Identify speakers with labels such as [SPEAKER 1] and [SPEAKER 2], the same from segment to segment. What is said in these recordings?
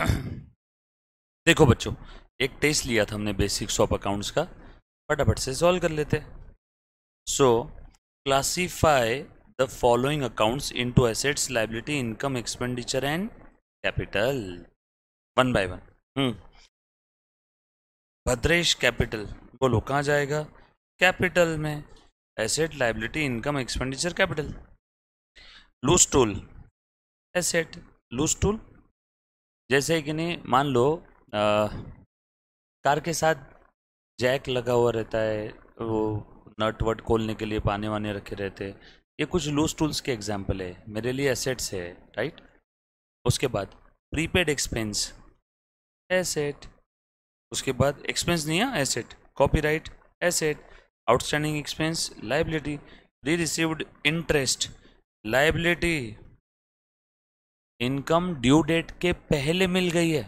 [SPEAKER 1] देखो बच्चों एक टेस्ट लिया था हमने बेसिक्स ऑफ अकाउंट्स का फटाफट से सॉल्व कर लेते so classify the following accounts into assets liability income expenditure and capital one by one Bhadresh capital बोलो कहाँ जाएगा कैपिटल में asset liability income expenditure capital loose tool asset loose tool जैसे कि नहीं मान लो आ, कार के साथ जैक लगा हुआ रहता है वो नट वट खोलने के लिए पानी वाने रखे रहते हैं ये कुछ लूज टूल्स के एग्जाम्पल है मेरे लिए एसेट्स है राइट उसके बाद प्रीपेड एक्सपेंस एसेट उसके बाद एक्सपेंस नहीं है asset copyright asset outstanding expense liability re received interest liability income due date के पहले मिल गई है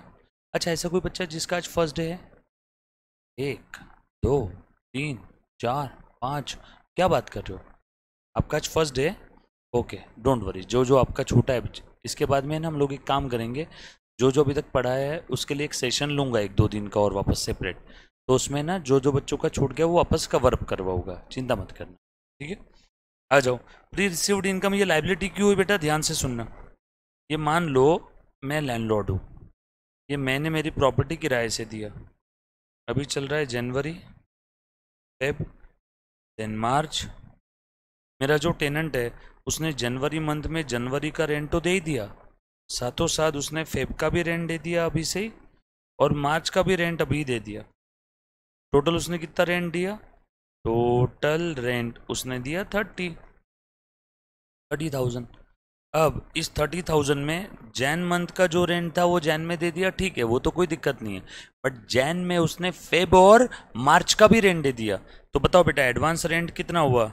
[SPEAKER 1] अच्छा ऐसा कोई बच्चा जिसका आज फर्स्ट डे है एक दो तीन चार पाँच क्या बात कर रहे हो आपका आज first day okay don't worry जो जो आपका छोटा है इसके बाद में ना हम लोग एक काम करेंगे जो जो अभी तक पढ़ा है उसके लिए एक सेशन लूँगा एक दो दिन का और वापस सेपरेट तो उसमें ना जो जो बच्चों का छूट गया वो वापस कवर अप करवाऊंगा चिंता मत करना ठीक है आ जाओ प्री रिसीव्ड इनकम ये लाइबिलिटी क्यों हुई बेटा ध्यान से सुनना ये मान लो मैं लैंडलॉर्ड हूँ ये मैंने मेरी प्रॉपर्टी किराए से दिया अभी चल रहा है जनवरी फेब देन मार्च मेरा जो टेनेंट है उसने जनवरी मंथ में जनवरी का रेंट तो दे ही दिया साथों साथ उसने फेब का भी रेंट दे दिया अभी से ही और मार्च का भी रेंट अभी दे दिया टोटल उसने कितना रेंट दिया टोटल रेंट उसने दिया थर्टी थर्टी थाउजेंड अब इस थर्टी थाउजेंड में जैन मंथ का जो रेंट था वो जैन में दे दिया ठीक है वो तो कोई दिक्कत नहीं है बट जैन में उसने फेब और मार्च का भी रेंट दे दिया तो बताओ बेटा एडवांस रेंट कितना हुआ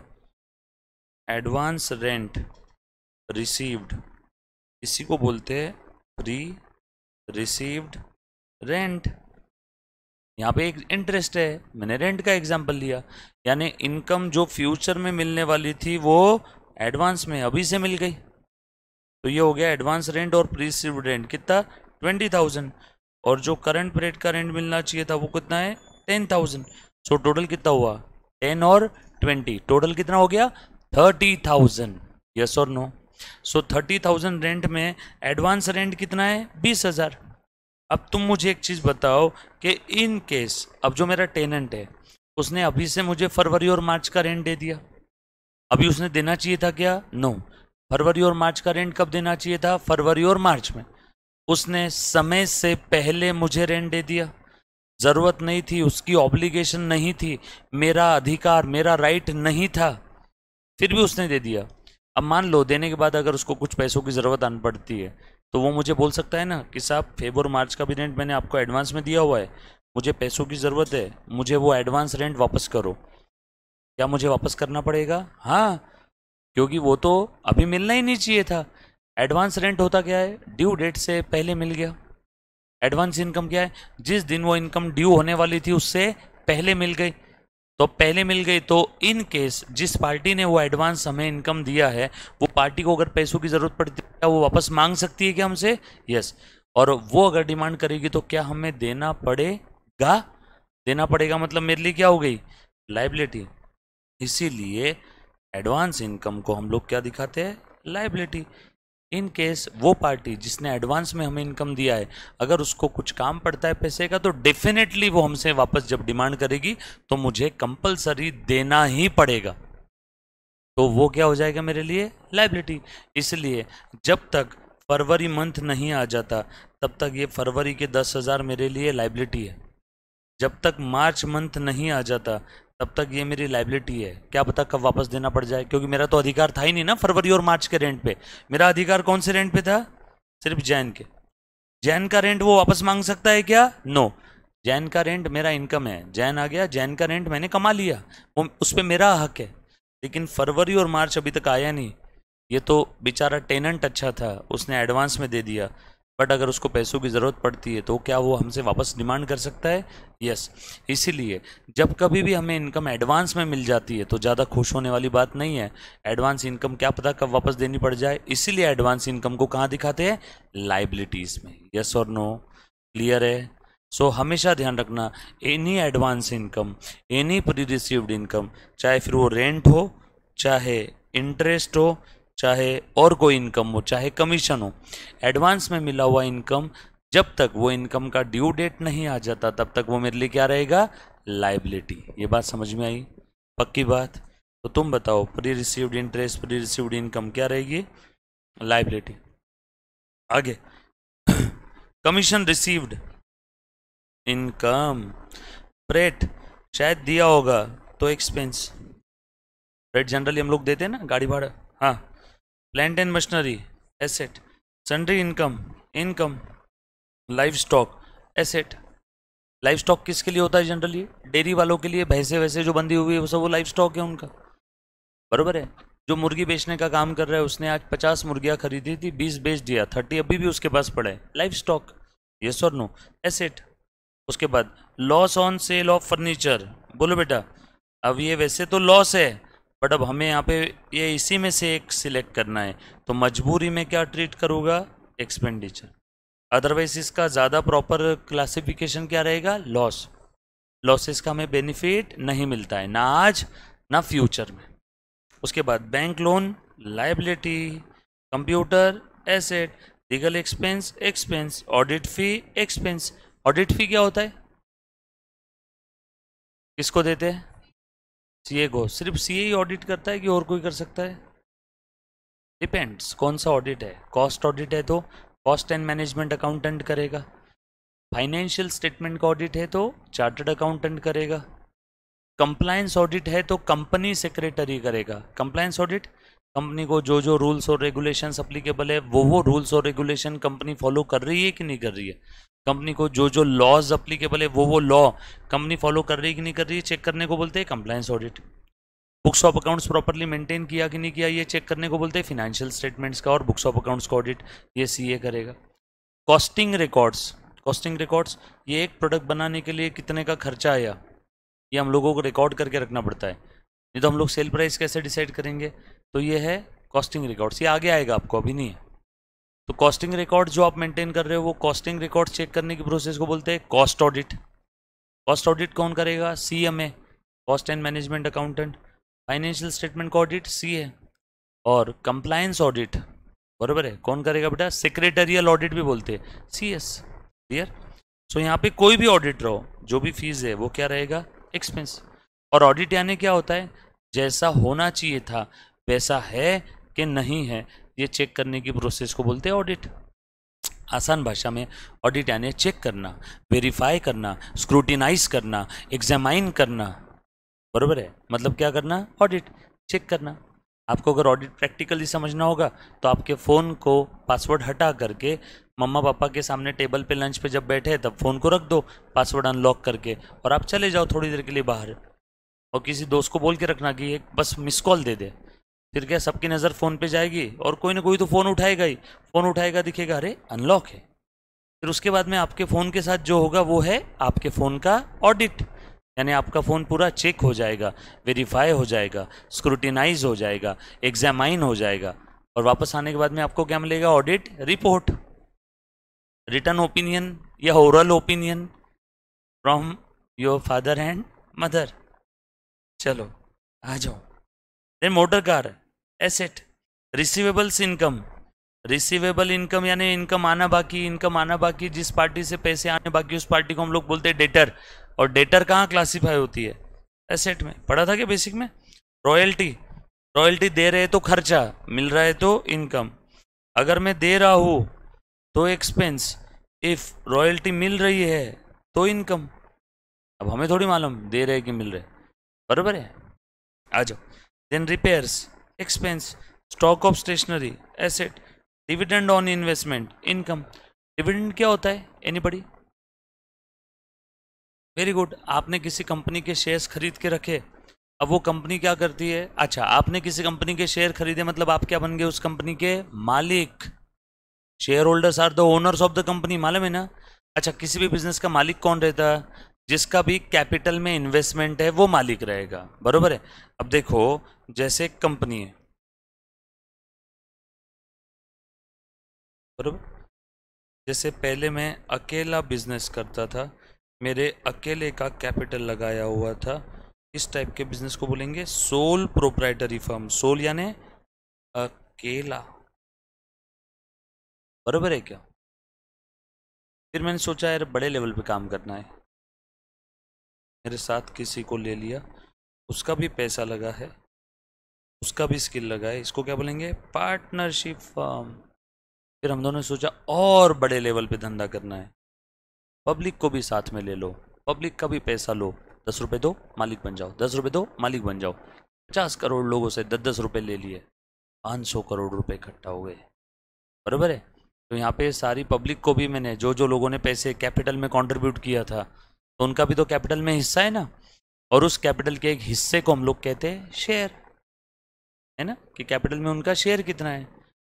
[SPEAKER 1] एडवांस रेंट रिसीव्ड इसी को बोलते हैं प्री रिसीव्ड रेंट यहाँ पे एक इंटरेस्ट है मैंने रेंट का एग्जाम्पल लिया यानी इनकम जो फ्यूचर में मिलने वाली थी वो एडवांस में अभी से मिल गई तो ये हो गया एडवांस रेंट और प्री रिसीव रेंट कितना ट्वेंटी थाउजेंड और जो करंट पीरियड का रेंट मिलना चाहिए था वो कितना है टेन थाउजेंड सो टोटल कितना हुआ टेन और ट्वेंटी टोटल कितना हो गया थर्टी थाउजेंड यस और no so thirty thousand rent में एडवांस रेंट कितना है बीस हज़ार अब तुम मुझे एक चीज़ बताओ कि इन केस अब जो मेरा टेनेंट है उसने अभी से मुझे फरवरी और मार्च का रेंट दे दिया अभी उसने देना चाहिए था क्या नो फरवरी और मार्च का रेंट कब देना चाहिए था फरवरी और मार्च में उसने समय से पहले मुझे रेंट दे दिया ज़रूरत नहीं थी उसकी ऑब्लिगेशन नहीं थी मेरा अधिकार मेरा राइट नहीं था फिर भी उसने दे दिया अब मान लो देने के बाद अगर उसको कुछ पैसों की ज़रूरत आन पड़ती है तो वो मुझे बोल सकता है ना कि साहब फेब और मार्च का भी रेंट मैंने आपको एडवांस में दिया हुआ है मुझे पैसों की ज़रूरत है मुझे वो एडवांस रेंट वापस करो क्या मुझे वापस करना पड़ेगा हाँ क्योंकि वो तो अभी मिलना ही नहीं चाहिए था एडवांस रेंट होता क्या है ड्यू डेट से पहले मिल गया एडवांस इनकम क्या है जिस दिन वो इनकम ड्यू होने वाली थी उससे पहले मिल गई तो पहले मिल गई तो इन केस जिस पार्टी ने वो एडवांस हमें इनकम दिया है वो पार्टी को अगर पैसों की ज़रूरत पड़ती है वो वापस मांग सकती है क्या हमसे यस और वो अगर डिमांड करेगी तो क्या हमें देना पड़ेगा देना पड़ेगा मतलब मेरे लिए क्या हो गई लाइबिलिटी इसीलिए एडवांस इनकम को हम लोग क्या दिखाते हैं लाइबिलिटी इन केस वो पार्टी जिसने एडवांस में हमें इनकम दिया है अगर उसको कुछ काम पड़ता है पैसे का तो डेफिनेटली वो हमसे वापस जब डिमांड करेगी तो मुझे कंपलसरी देना ही पड़ेगा तो वो क्या हो जाएगा मेरे लिए लाइबिलिटी इसलिए जब तक फरवरी मंथ नहीं आ जाता तब तक ये फरवरी के दस हज़ार मेरे लिए लाइबिलिटी है जब तक मार्च मंथ नहीं आ जाता तब तक ये मेरी लाइबिलिटी है क्या पता कब वापस देना पड़ जाए क्योंकि मेरा तो अधिकार था ही नहीं ना फरवरी और मार्च के रेंट पे मेरा अधिकार कौन से रेंट पे था सिर्फ जैन के जैन का रेंट वो वापस मांग सकता है क्या नो no. जैन का रेंट मेरा इनकम है जैन आ गया जैन का रेंट मैंने कमा लिया वो उस पर मेरा हक है लेकिन फरवरी और मार्च अभी तक आया नहीं ये तो बेचारा टेनेंट अच्छा था उसने एडवांस में दे दिया बट अगर उसको पैसों की ज़रूरत पड़ती है तो क्या वो हमसे वापस डिमांड कर सकता है यस yes. इसीलिए जब कभी भी हमें इनकम एडवांस में मिल जाती है तो ज़्यादा खुश होने वाली बात नहीं है एडवांस इनकम क्या पता कब वापस देनी पड़ जाए इसीलिए एडवांस इनकम को कहाँ दिखाते हैं लाइबिलिटीज़ में यस और नो क्लियर है सो so, हमेशा ध्यान रखना any advance income any pre received income चाहे फिर वो रेंट हो चाहे इंटरेस्ट हो चाहे और कोई इनकम हो चाहे कमीशन हो एडवांस में मिला हुआ इनकम जब तक वो इनकम का ड्यू डेट नहीं आ जाता तब तक वो मेरे लिए क्या रहेगा लाइबिलिटी ये बात समझ में आई पक्की बात तो तुम बताओ pre received interest pre received income क्या रहेगी लाइबिलिटी आगे कमीशन रिसीव्ड इनकम प्रेट शायद दिया होगा तो एक्सपेंस रेट जनरली हम लोग देते हैं ना गाड़ी भाड़ा हाँ plant and machinery asset sundry income income life stock asset life stock किसके लिए होता है जनरली डेयरी वालों के लिए भैंसे वैसे जो बंदी हुई है वो सब वो लाइफ स्टॉक है उनका बरोबर है जो मुर्गी बेचने का काम कर रहा है उसने आज पचास मुर्गियाँ खरीदी थी बीस बेच दिया थर्टी अभी भी उसके पास पड़ा है लाइफ स्टॉक यस और नो एसेट उसके बाद loss on sale of furniture बोलो बेटा अब ये वैसे तो लॉस है बट अब हमें यहाँ पे ये इसी में से एक सिलेक्ट करना है तो मजबूरी में क्या ट्रीट करूँगा एक्सपेंडिचर अदरवाइज इसका ज़्यादा प्रॉपर क्लासिफिकेशन क्या रहेगा लॉस लॉसेस का हमें बेनिफिट नहीं मिलता है ना आज ना फ्यूचर में उसके बाद bank loan liability computer asset legal expense expense audit fee expense audit fee क्या होता है किसको देते हैं सीए को सिर्फ सी ही ऑडिट करता है कि और कोई कर सकता है डिपेंड्स कौन सा ऑडिट है कॉस्ट ऑडिट है तो कॉस्ट एंड मैनेजमेंट अकाउंटेंट करेगा फाइनेंशियल स्टेटमेंट का ऑडिट है तो चार्टर्ड अकाउंटेंट करेगा कंप्लायंस ऑडिट है तो कंपनी सेक्रेटरी करेगा कंप्लायंस ऑडिट कंपनी को जो जो रूल्स और रेगुलेशन अप्लीकेबल है वो वो रूल्स और रेगुलेशन कंपनी फॉलो कर रही है कि नहीं कर रही है कंपनी को जो जो लॉज अप्लीकेबल है वो वो लॉ कंपनी फॉलो कर रही है कि नहीं कर रही है चेक करने को बोलते हैं compliance audit books of accounts properly maintain किया कि नहीं किया ये चेक करने को बोलते हैं फिनेंशियल स्टेटमेंट्स का और बुक्स ऑफ अकाउंट्स का ऑडिट ये सीए करेगा कॉस्टिंग रिकॉर्ड्स कॉस्टिंग रिकॉर्ड्स ये एक प्रोडक्ट बनाने के लिए कितने का खर्चा आया ये हम लोगों को रिकॉर्ड करके रखना पड़ता है नहीं तो हम लोग सेल प्राइस कैसे डिसाइड करेंगे तो ये है कॉस्टिंग रिकॉर्ड्स ये आगे आएगा आपको अभी नहीं है तो कॉस्टिंग रिकॉर्ड जो आप मेंटेन कर रहे हो वो कॉस्टिंग रिकॉर्ड चेक करने की प्रोसेस को बोलते हैं कॉस्ट ऑडिट कॉस्ट ऑडिट कौन करेगा C M A cost and management accountant financial statement का ऑडिट सी ए और कंप्लायंस ऑडिट बराबर है कौन करेगा बेटा सेक्रेटरियल ऑडिट भी बोलते हैं सी एस क्लियर सो यहाँ पे कोई भी ऑडिट रहो जो भी फीस है वो क्या रहेगा एक्सपेंस और ऑडिट यानी क्या होता है जैसा होना चाहिए था पैसा है कि नहीं है ये चेक करने की प्रोसेस को बोलते हैं ऑडिट आसान भाषा में ऑडिट यानी चेक करना वेरीफाई करना स्क्रूटिनाइज करना एग्जामाइन करना बरोबर है मतलब क्या करना ऑडिट चेक करना आपको अगर ऑडिट प्रैक्टिकली समझना होगा तो आपके फ़ोन को पासवर्ड हटा करके मम्मा पापा के सामने टेबल पे लंच पे जब बैठे तब फ़ोन को रख दो पासवर्ड अनलॉक करके और आप चले जाओ थोड़ी देर के लिए बाहर और किसी दोस्त को बोल के रखना कि एक बस मिस कॉल दे दे फिर क्या सबकी नज़र फ़ोन पे जाएगी और कोई ना कोई तो फ़ोन उठाएगा ही फ़ोन उठाएगा दिखेगा अरे अनलॉक है फिर उसके बाद में आपके फ़ोन के साथ जो होगा वो है आपके फ़ोन का ऑडिट यानी आपका फ़ोन पूरा चेक हो जाएगा वेरीफाई हो जाएगा स्क्रूटिनाइज हो जाएगा एग्जामाइन हो जाएगा और वापस आने के बाद में आपको क्या मिलेगा ऑडिट रिपोर्ट रिटर्न ओपिनियन या oral opinion from your father and mother चलो आ जाओ motor car asset receivables income receivable income यानी इनकम आना बाकी इनकम आना बाकी जिस पार्टी से पैसे आने बाकी उस पार्टी को हम लोग बोलते हैं डेटर और डेटर कहाँ क्लासीफाई होती है एसेट में पढ़ा था क्या बेसिक में रॉयल्टी रॉयल्टी दे रहे तो खर्चा मिल रहा है तो इनकम अगर मैं दे रहा हूँ तो एक्सपेंस इफ़ रॉयल्टी मिल रही है तो इनकम अब हमें थोड़ी मालूम दे रहे कि मिल रहे बराबर है आ जाओ then repairs expense stock of stationery asset dividend on investment income dividend क्या होता है एनी बड़ी वेरी गुड आपने किसी कंपनी के शेयर्स खरीद के रखे अब वो कंपनी क्या करती है अच्छा आपने किसी कंपनी के शेयर खरीदे मतलब आप क्या बन गए उस कंपनी के मालिक shareholders are the owners of the company मालूम है ना अच्छा किसी भी बिजनेस का मालिक कौन रहता है जिसका भी कैपिटल
[SPEAKER 2] में इन्वेस्टमेंट है वो मालिक रहेगा बरोबर है अब देखो जैसे कंपनी है बरोबर जैसे पहले मैं अकेला बिजनेस करता था मेरे अकेले का कैपिटल
[SPEAKER 1] लगाया हुआ था इस टाइप के बिजनेस को बोलेंगे सोल प्रोप्राइटरी फर्म सोल यानी
[SPEAKER 2] अकेला बरोबर है क्या फिर मैंने सोचा यार बड़े लेवल पे काम करना है मेरे
[SPEAKER 1] साथ किसी को ले लिया उसका भी पैसा लगा है उसका भी स्किल लगा है इसको क्या बोलेंगे पार्टनरशिप फॉर्म फिर हम दोनों ने सोचा और बड़े लेवल पे धंधा करना है पब्लिक को भी साथ में ले लो पब्लिक का भी पैसा लो दस रुपये दो मालिक बन जाओ दस रुपये दो मालिक बन जाओ पचास करोड़ लोगों से दस दस रुपये ले लिए पाँच सौ करोड़ रुपए इकट्ठा हो गए बराबर है तो यहाँ पे सारी पब्लिक को भी मैंने जो जो लोगों ने पैसे कैपिटल में कंट्रीब्यूट किया था तो उनका भी तो कैपिटल में हिस्सा है ना और उस कैपिटल के एक हिस्से को हम लोग कहते हैं शेयर है ना कि कैपिटल में उनका शेयर कितना है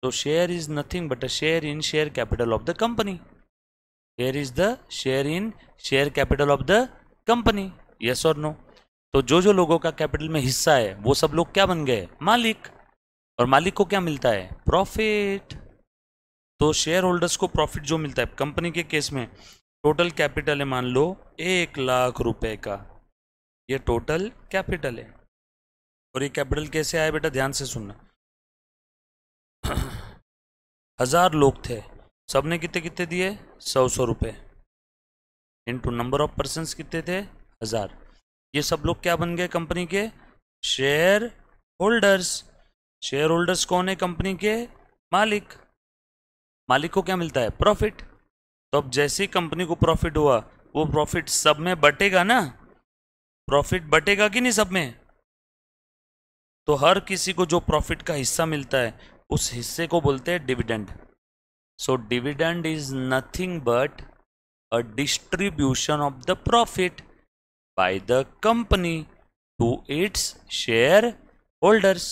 [SPEAKER 1] तो share is nothing but a share in share capital of the company share is the share in share capital of the company yes और नो तो जो जो लोगों का कैपिटल में हिस्सा है वो सब लोग क्या बन गए मालिक और मालिक को क्या मिलता है प्रॉफिट तो शेयर होल्डर्स को प्रॉफिट जो मिलता है कंपनी के केस में टोटल कैपिटल है मान लो एक लाख रुपए का ये टोटल कैपिटल है और ये कैपिटल कैसे आया बेटा ध्यान से सुनना हजार लोग थे सबने कितने कितने दिए सौ सौ रुपये टू नंबर ऑफ पर्सन कितने थे हजार ये सब लोग क्या बन गए कंपनी के शेयर होल्डर्स शेयर होल्डर्स कौन है कंपनी के मालिक मालिक को क्या मिलता है प्रॉफिट तो अब जैसे ही कंपनी को प्रॉफिट हुआ वो प्रॉफिट सब में बटेगा ना प्रॉफिट बटेगा कि नहीं सब में तो हर किसी को जो प्रॉफिट का हिस्सा मिलता है उस हिस्से को बोलते हैं dividend so dividend is nothing but a distribution of the profit by the company to its shareholders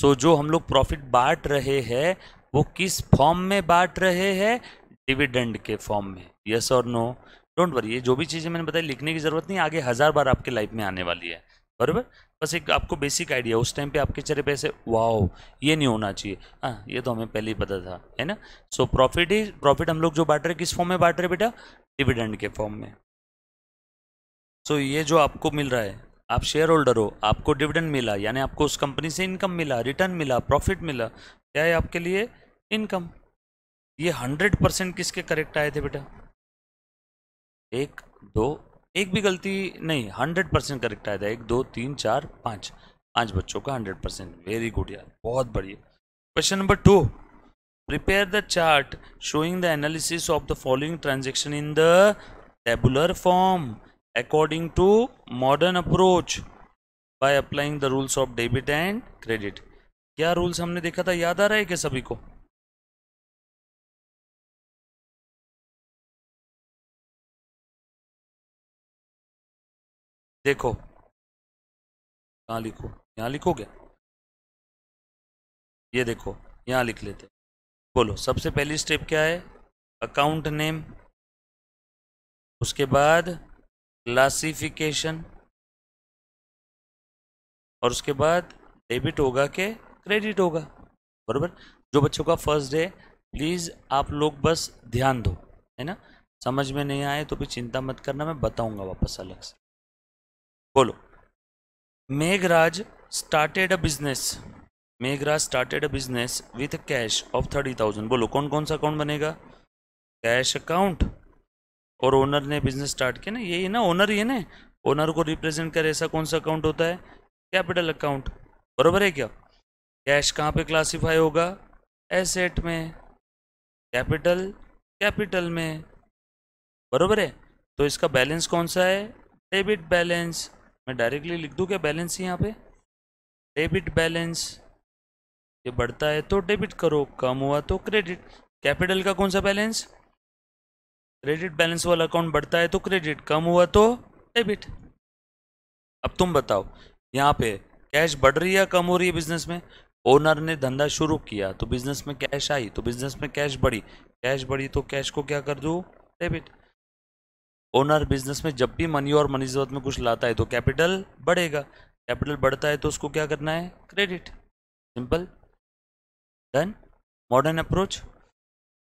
[SPEAKER 1] so जो हम लोग प्रॉफिट बांट रहे हैं वो किस फॉर्म में बांट रहे हैं डिविडेंड के फॉर्म में यस और नो डोंट वरी ये जो भी चीज़ें मैंने बताई लिखने की ज़रूरत नहीं आगे हज़ार बार आपके लाइफ में आने वाली है बरबर बस एक आपको बेसिक आइडिया उस टाइम पे आपके चेहरे पे ऐसे वाओ ये नहीं होना चाहिए हाँ ये तो हमें पहले ही पता था है ना सो प्रॉफिट ही प्रॉफिट हम लोग जो बांट रहे किस फॉर्म में बांट रहे बेटा डिविडेंड के फॉर्म में सो so, ये जो आपको मिल रहा है आप शेयर होल्डर हो आपको डिविडेंड मिला यानी आपको उस कंपनी से इनकम मिला रिटर्न मिला प्रॉफिट मिला क्या है आपके लिए इनकम ये हंड्रेड परसेंट किसके करेक्ट आए थे बेटा एक दो एक भी गलती नहीं हंड्रेड परसेंट करेक्ट आया था एक दो तीन चार पांच पांच बच्चों का हंड्रेड परसेंट वेरी गुड यार बहुत बढ़िया question number two prepare the chart showing the analysis of the following transaction in the tabular form according to modern approach by applying the rules of debit and credit
[SPEAKER 2] क्या rules हमने देखा था याद आ रहा है क्या सभी को देखो कहाँ लिखो यहाँ लिखोगे ये देखो यहाँ लिख लेते बोलो सबसे पहली स्टेप क्या है अकाउंट नेम उसके बाद क्लासिफिकेशन और उसके बाद डेबिट होगा
[SPEAKER 1] के क्रेडिट होगा बरोबर जो बच्चों का फर्स्ट डे प्लीज़ आप लोग बस ध्यान दो है ना समझ में नहीं आए तो भी चिंता मत करना मैं बताऊंगा वापस अलग से बोलो Meghraj started a business Meghraj started a business with cash of thirty thousand बोलो कौन कौन सा अकाउंट बनेगा कैश अकाउंट और ओनर ने बिजनेस स्टार्ट किया ना यही ना ओनर ही है ना ओनर को रिप्रेजेंट कर ऐसा कौन सा अकाउंट होता है कैपिटल अकाउंट बरोबर है क्या कैश कहाँ पे क्लासिफाई होगा एसेट में कैपिटल कैपिटल में बरोबर है तो इसका बैलेंस कौन सा है डेबिट बैलेंस मैं डायरेक्टली लिख दूँ क्या बैलेंस यहाँ पे डेबिट बैलेंस ये बढ़ता है तो डेबिट करो कम हुआ तो क्रेडिट कैपिटल का कौन सा बैलेंस क्रेडिट बैलेंस वाला अकाउंट बढ़ता है तो क्रेडिट कम हुआ तो डेबिट अब तुम बताओ यहाँ पे कैश बढ़ रही है कम हो रही है बिजनेस में ओनर ने धंधा शुरू किया तो बिजनेस में कैश आई तो बिजनेस में कैश बढ़ी कैश बढ़ी तो कैश को क्या कर दो डेबिट ओनर बिजनेस में जब भी मनी और मनी जरूरत में कुछ लाता है तो कैपिटल बढ़ेगा कैपिटल बढ़ता है तो उसको क्या करना है credit simple done modern approach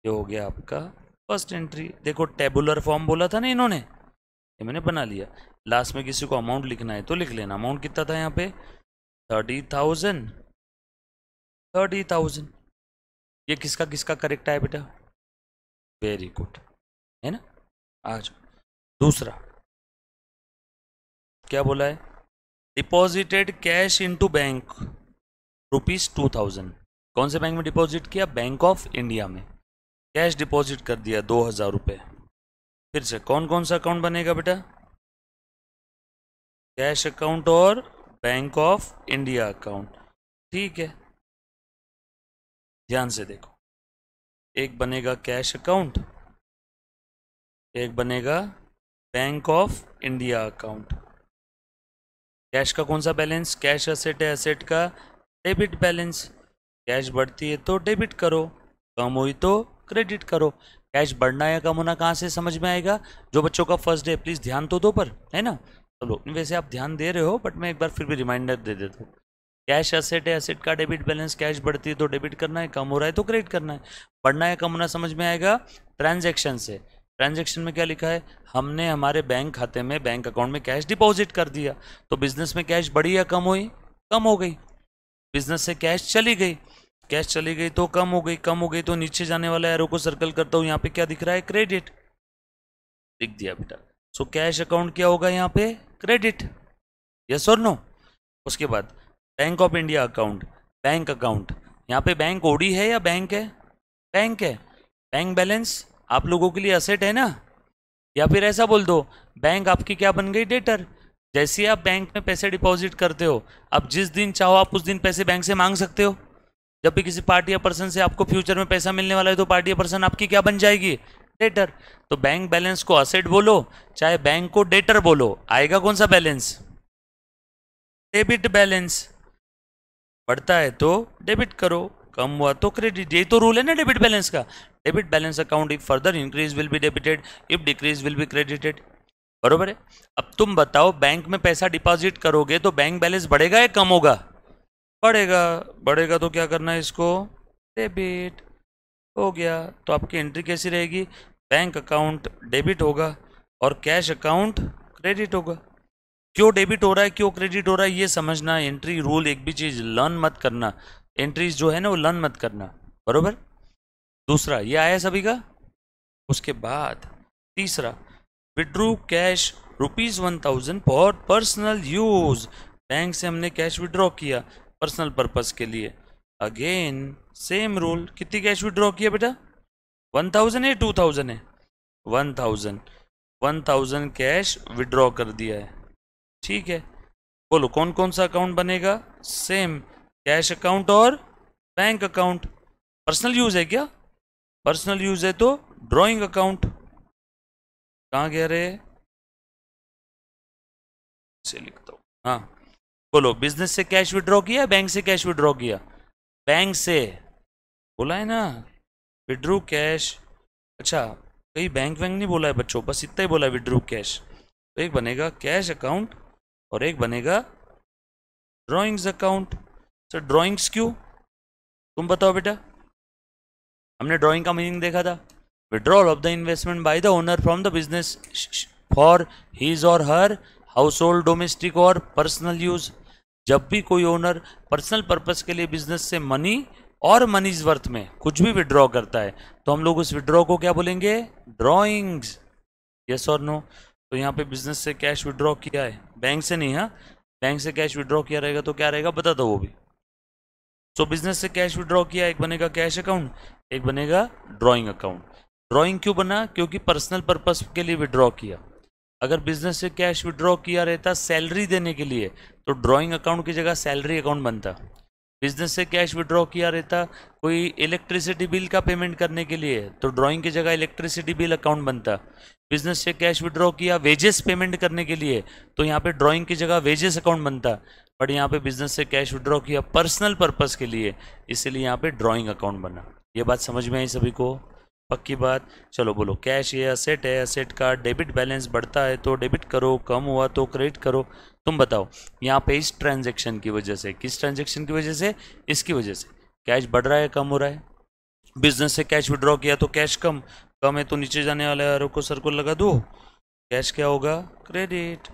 [SPEAKER 1] ये हो गया आपका फर्स्ट एंट्री देखो टेबुलर फॉर्म बोला था ना इन्होंने ये मैंने बना लिया लास्ट में किसी को अमाउंट लिखना है तो लिख लेना अमाउंट कितना था यहाँ पे थर्टी थाउजेंड
[SPEAKER 2] थर्टी थाउजेंड ये किसका किसका करेक्ट है बेटा वेरी गुड है ना आ जाओ दूसरा क्या बोला है deposited cash into bank
[SPEAKER 1] rupees two thousand कौन से बैंक में डिपॉजिट किया बैंक ऑफ इंडिया में कैश डिपॉजिट कर दिया दो हजार रुपये फिर से कौन कौन सा अकाउंट बनेगा बेटा कैश अकाउंट और बैंक ऑफ इंडिया अकाउंट ठीक
[SPEAKER 2] है ध्यान से देखो एक बनेगा कैश अकाउंट एक बनेगा bank of India
[SPEAKER 1] account cash का कौन सा बैलेंस कैश असेट है असेट का डेबिट बैलेंस कैश बढ़ती है तो डेबिट करो कम हुई तो क्रेडिट करो कैश बढ़ना या कम होना कहाँ से समझ में आएगा जो बच्चों का फर्स्ट डे प्लीज़ ध्यान तो दो पर है ना चलो तो वैसे आप ध्यान दे रहे हो बट मैं एक बार फिर भी रिमाइंडर दे देता हूँ कैश असेट है असेट का डेबिट बैलेंस कैश बढ़ती है तो डेबिट करना है कम हो रहा है तो क्रेडिट करना है बढ़ना है कम होना समझ में आएगा ट्रांजेक्शन से ट्रांजेक्शन में क्या लिखा है हमने हमारे बैंक खाते में बैंक अकाउंट में कैश डिपॉजिट कर दिया तो बिजनेस में कैश बढ़ी या कम हुई कम हो गई बिजनेस से कैश चली गई कैश चली गई तो कम हो गई कम हो गई तो नीचे जाने वाला एरो को सर्कल करता हूँ यहाँ पे क्या दिख रहा है क्रेडिट दिख दिया बेटा सो कैश अकाउंट क्या होगा यहाँ पे क्रेडिट यस और नो उसके बाद bank of India account bank account यहाँ पे बैंक ओडी है या बैंक है बैंक है बैंक बैलेंस आप लोगों के लिए असेट है ना या फिर ऐसा बोल दो बैंक आपकी क्या बन गई डेटर जैसे आप बैंक में पैसे डिपॉजिट करते हो आप जिस दिन चाहो आप उस दिन पैसे बैंक से मांग सकते हो जब भी किसी पार्टी या पर्सन से आपको फ्यूचर में पैसा मिलने वाला है तो पार्टी या पर्सन आपकी क्या बन जाएगी डेटर तो बैंक बैलेंस को असेट बोलो चाहे बैंक को डेटर बोलो आएगा कौन सा बैलेंस डेबिट बैलेंस बढ़ता है तो डेबिट करो कम हुआ तो क्रेडिट यही तो रूल है ना डेबिट बैलेंस का debit balance account if further increase will be debited if decrease will be credited बरोबर है अब तुम बताओ बैंक में पैसा डिपॉजिट करोगे तो बैंक बैलेंस बढ़ेगा या कम होगा बढ़ेगा बढ़ेगा तो क्या करना है इसको डेबिट हो गया तो आपकी एंट्री कैसी रहेगी बैंक अकाउंट डेबिट होगा और कैश अकाउंट क्रेडिट होगा क्यों डेबिट हो रहा है क्यों क्रेडिट हो रहा है ये समझना एंट्री रूल एक भी चीज़ लर्न मत करना एंट्रीज जो है ना वो लर्न मत करना बरोबर दूसरा ये आया सभी का उसके बाद तीसरा withdrew cash rupees one thousand for personal use bank से हमने कैश विड्रॉ किया पर्सनल पर्पज के लिए अगेन सेम रूल कितनी कैश विड्रॉ किया बेटा वन थाउजेंड है टू थाउजेंड है one thousand one thousand cash withdraw कर दिया है ठीक है बोलो कौन कौन सा अकाउंट बनेगा सेम कैश अकाउंट और बैंक अकाउंट पर्सनल यूज है क्या पर्सनल यूज है तो
[SPEAKER 2] ड्राइंग अकाउंट कहा गया रे से लिखता हूं हाँ बोलो बिजनेस से कैश विड्रॉ किया बैंक से कैश विड्रॉ
[SPEAKER 1] किया बैंक से बोला है ना विड्रू कैश अच्छा कहीं बैंक वैंक नहीं बोला है बच्चों बस इतना ही बोला है विड्रू कैश तो एक बनेगा कैश अकाउंट और एक बनेगा ड्राइंग्स अकाउंट सर ड्राइंग्स क्यों तुम बताओ बेटा हमने ड्राइंग का मीनिंग देखा था withdrawal of the investment by the owner from the business for his or her household domestic or personal use जब भी कोई ओनर पर्सनल पर्पज के लिए बिजनेस से मनी और मनीज वर्थ में कुछ भी विड्रॉ करता है तो हम लोग उस विड्रॉ को क्या बोलेंगे ड्रॉइंग्स यस और नो तो यहाँ पे बिजनेस से कैश विड्रॉ किया है बैंक से नहीं है हाँ? बैंक से कैश विड्रॉ किया रहेगा तो क्या रहेगा बता दो वो भी सो so, बिजनेस से कैश विड्रॉ किया एक बनेगा कैश अकाउंट एक बनेगा ड्राइंग अकाउंट ड्राइंग क्यों बना क्योंकि पर्सनल पर्पस के लिए विड्रॉ किया अगर बिजनेस से कैश विड्रॉ किया रहता सैलरी देने के लिए तो ड्राइंग अकाउंट की जगह सैलरी अकाउंट बनता बिजनेस से कैश विड्रॉ किया रहता कोई इलेक्ट्रिसिटी बिल का पेमेंट करने के लिए तो ड्राइंग की जगह इलेक्ट्रिसिटी बिल अकाउंट बनता बिजनेस से कैश विड्रॉ किया वेजेस पेमेंट करने के लिए तो यहाँ पे ड्राइंग की जगह वेजेस अकाउंट बनता बट यहाँ पे बिजनेस से कैश विड्रॉ किया पर्सनल पर्पज़ के लिए इसलिए यहाँ पे ड्राइंग अकाउंट बना ये बात समझ में आई सभी को पक्की बात चलो बोलो कैश ये असेट है असेट का डेबिट बैलेंस बढ़ता है तो डेबिट करो कम हुआ तो क्रेडिट करो तुम बताओ यहाँ पे इस ट्रांजेक्शन की वजह से किस ट्रांजेक्शन की वजह से इसकी वजह से कैश बढ़ रहा है कम हो रहा है बिजनेस से कैश विड्रॉ किया तो कैश कम कम है तो नीचे जाने वाले आरोप सर को लगा दो कैश क्या होगा क्रेडिट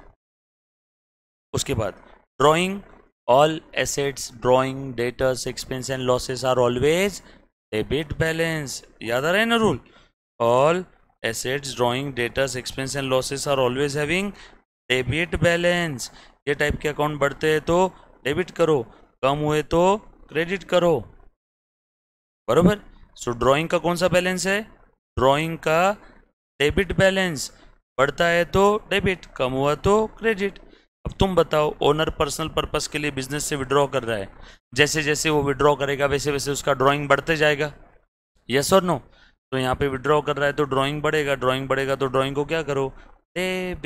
[SPEAKER 1] उसके बाद drawing all assets drawing debtors expense and losses are always debit balance याद आ रहा है ना rule all assets drawing debtors expense and losses are always having debit balance ये टाइप के अकाउंट बढ़ते हैं तो डेबिट करो कम हुए तो क्रेडिट करो बरोबर सो ड्रॉइंग का कौन सा बैलेंस है ड्रॉइंग का डेबिट बैलेंस बढ़ता है तो डेबिट कम हुआ तो क्रेडिट अब तुम बताओ ओनर पर्सनल पर्पस के लिए बिजनेस से विड्रॉ कर रहा है जैसे जैसे वो विड्रॉ करेगा वैसे वैसे उसका ड्राइंग बढ़ते जाएगा यस और नो तो यहाँ पे विड्रॉ कर रहा है तो ड्राइंग बढ़ेगा ड्राइंग बढ़ेगा तो ड्राइंग को क्या करो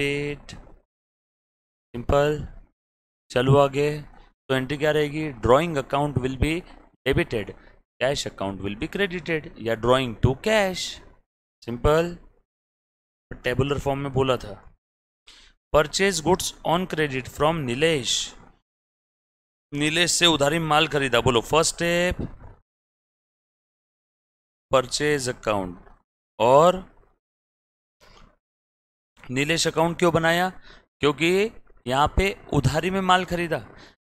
[SPEAKER 1] बेट सिंपल चलो आगे तो एंट्री क्या रहेगी drawing account will be debited cash account will be credited या drawing to cash simple tabular form में बोला था purchase goods on credit from Nilesh Nilesh से उधारी माल खरीदा बोलो
[SPEAKER 2] फर्स्ट स्टेप परचेज अकाउंट और नीलेश अकाउंट क्यों बनाया क्योंकि
[SPEAKER 1] यहां पे उधारी में माल खरीदा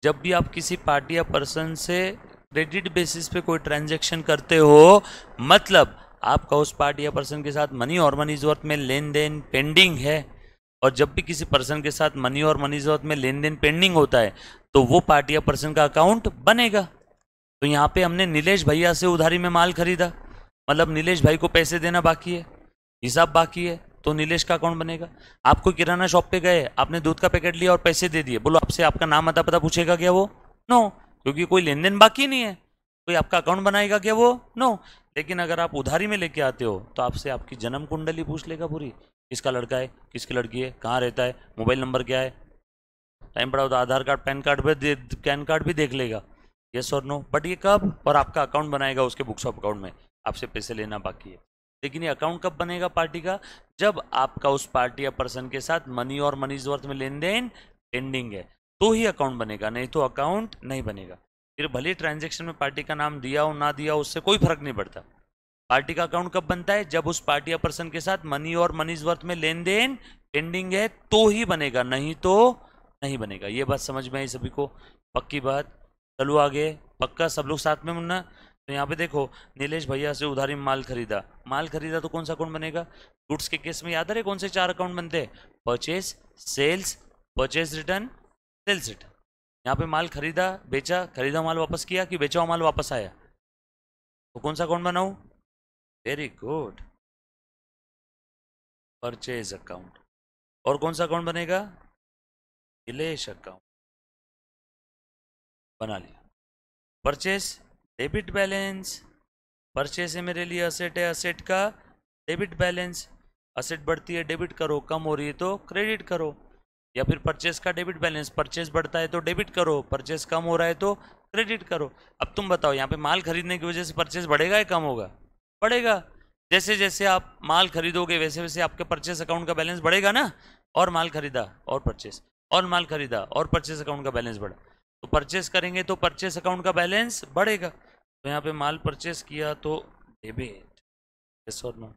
[SPEAKER 1] जब भी आप किसी पार्टी या पर्सन से क्रेडिट बेसिस पे कोई ट्रांजैक्शन करते हो मतलब आपका उस पार्टी या पर्सन के साथ मनी और मनी जरूरत में लेन देन पेंडिंग है और जब भी किसी पर्सन के साथ मनी और मनी जरूरत में लेन देन पेंडिंग होता है तो वो पार्टी या पर्सन का अकाउंट बनेगा तो यहाँ पे हमने नीलेश भैया से उधारी में माल खरीदा मतलब नीलेश भाई को पैसे देना बाकी है हिसाब बाकी है तो नीलेश का अकाउंट बनेगा आपको किराना शॉप पे गए आपने दूध का पैकेट लिया और पैसे दे दिए बोलो आपसे आपका नाम अता पता पूछेगा क्या वो नो क्योंकि कोई लेन देन बाकी नहीं है कोई आपका अकाउंट बनाएगा क्या वो नो लेकिन अगर आप उधारी में लेके आते हो तो आपसे आपकी जन्म कुंडली पूछ लेगा पूरी किसका लड़का है किसकी लड़की है कहाँ रहता है मोबाइल नंबर क्या है टाइम पड़ा होता आधार कार्ड पैन कार्ड भी पैन कार्ड भी देख लेगा येस और नो बट ये कब और आपका अकाउंट बनाएगा उसके बुक्स ऑफ अकाउंट में आपसे पैसे लेना बाकी है लेकिन ये अकाउंट कब बनेगा पार्टी का जब आपका उस पार्टी या पर्सन के साथ मनी और मनी वर्थ में लेन देन पेंडिंग है तो ही अकाउंट बनेगा नहीं तो अकाउंट नहीं बनेगा फिर भले ट्रांजेक्शन में पार्टी का नाम दिया हो ना दिया उससे कोई फर्क नहीं पड़ता पार्टी का अकाउंट कब बनता है जब उस पार्टी या पर्सन के साथ मनी और मनीज वर्थ में लेन देन पेंडिंग है तो ही बनेगा नहीं तो नहीं बनेगा ये बात समझ में आई सभी को पक्की बात चलो आगे पक्का सब लोग साथ में मुन्ना तो यहाँ पे देखो नीलेश भैया से उधारी माल खरीदा माल खरीदा तो कौन सा अकाउंट बनेगा गुड्स के केस में याद रहे कौन से चार अकाउंट बनते हैं purchase sales purchase return sales return यहाँ पे माल खरीदा बेचा खरीदा माल वापस किया कि बेचा
[SPEAKER 2] हुआ माल वापस आया तो कौन सा अकाउंट बनाऊँ वेरी गुड परचेज अकाउंट और कौन सा अकाउंट बनेगा निलेश अकाउंट बना लिया परचेस
[SPEAKER 1] डेबिट बैलेंस परचेस है मेरे लिए असेट है असेट का डेबिट बैलेंस असेट बढ़ती है डेबिट करो कम हो रही है तो क्रेडिट करो या फिर परचेस का डेबिट बैलेंस परचेस बढ़ता है तो डेबिट करो परचेस कम हो रहा है तो क्रेडिट करो अब तुम बताओ यहाँ पे माल खरीदने की वजह से परचेस बढ़ेगा या कम होगा बढ़ेगा जैसे जैसे आप माल खरीदोगे वैसे वैसे आपके परचेस अकाउंट का बैलेंस बढ़ेगा ना और माल खरीदा और परचेस और माल खरीदा और परचेस अकाउंट का बैलेंस बढ़ा तो परचेस करेंगे तो परचेस अकाउंट का बैलेंस बढ़ेगा तो यहाँ पे माल परचेस किया तो डेबिट यस और नो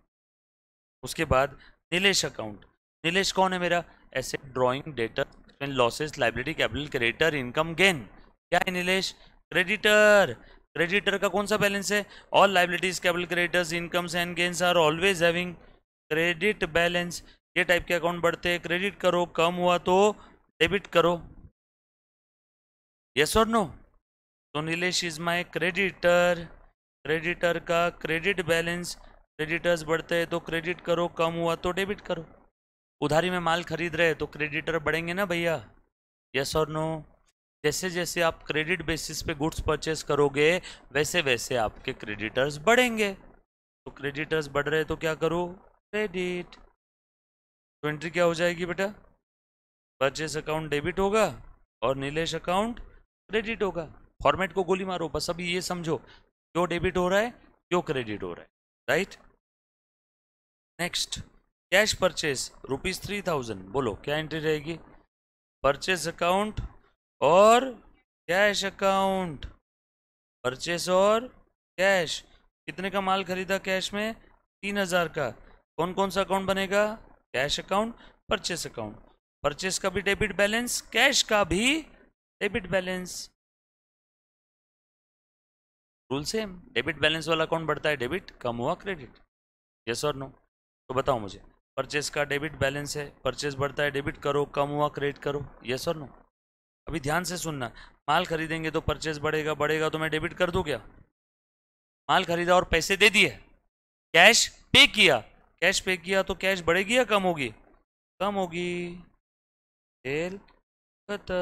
[SPEAKER 1] उसके बाद निलेश अकाउंट निलेश कौन है मेरा ऐसे ड्रॉइंग डेटा losses liability capital creditor income gain क्या है निलेश क्रेडिटर क्रेडिटर का कौन सा बैलेंस है all liabilities capital creditors incomes and gains are always having credit balance ये टाइप के अकाउंट बढ़ते हैं क्रेडिट करो कम हुआ तो डेबिट करो यस और नो तो Nilesh is my creditor creditor का क्रेडिट बैलेंस क्रेडिटर्स बढ़ते हैं तो क्रेडिट करो कम हुआ तो डेबिट करो उधारी में माल खरीद रहे तो क्रेडिटर बढ़ेंगे ना भैया यस और नो जैसे जैसे आप क्रेडिट बेसिस पे गुड्स परचेस करोगे वैसे वैसे आपके क्रेडिटर्स बढ़ेंगे तो क्रेडिटर्स बढ़ रहे तो क्या करो क्रेडिट तो एंट्री क्या हो जाएगी बेटा परचेस अकाउंट डेबिट होगा और नीलेश अकाउंट क्रेडिट होगा फॉर्मेट को गोली मारो बस अभी ये समझो क्यों डेबिट हो रहा है क्यों क्रेडिट हो रहा है right next cash purchase rupees three thousand बोलो क्या एंट्री रहेगी परचेस अकाउंट और कैश अकाउंट परचेस और कैश कितने का माल खरीदा कैश में तीन हजार का कौन कौन सा अकाउंट बनेगा cash account purchase account purchase का भी डेबिट बैलेंस कैश का भी debit balance rule same debit balance वाला अकाउंट बढ़ता है डेबिट कम हुआ क्रेडिट यस और नो तो बताओ मुझे परचेस का डेबिट बैलेंस है परचेस बढ़ता है डेबिट करो कम हुआ क्रेडिट करो यस और नो अभी ध्यान से सुनना माल खरीदेंगे तो परचेज बढ़ेगा बढ़ेगा तो मैं डेबिट कर दूँ क्या माल खरीदा और पैसे दे दिए कैश पे किया कैश पे किया तो कैश बढ़ेगी या कम होगी कम होगी सेल खत्म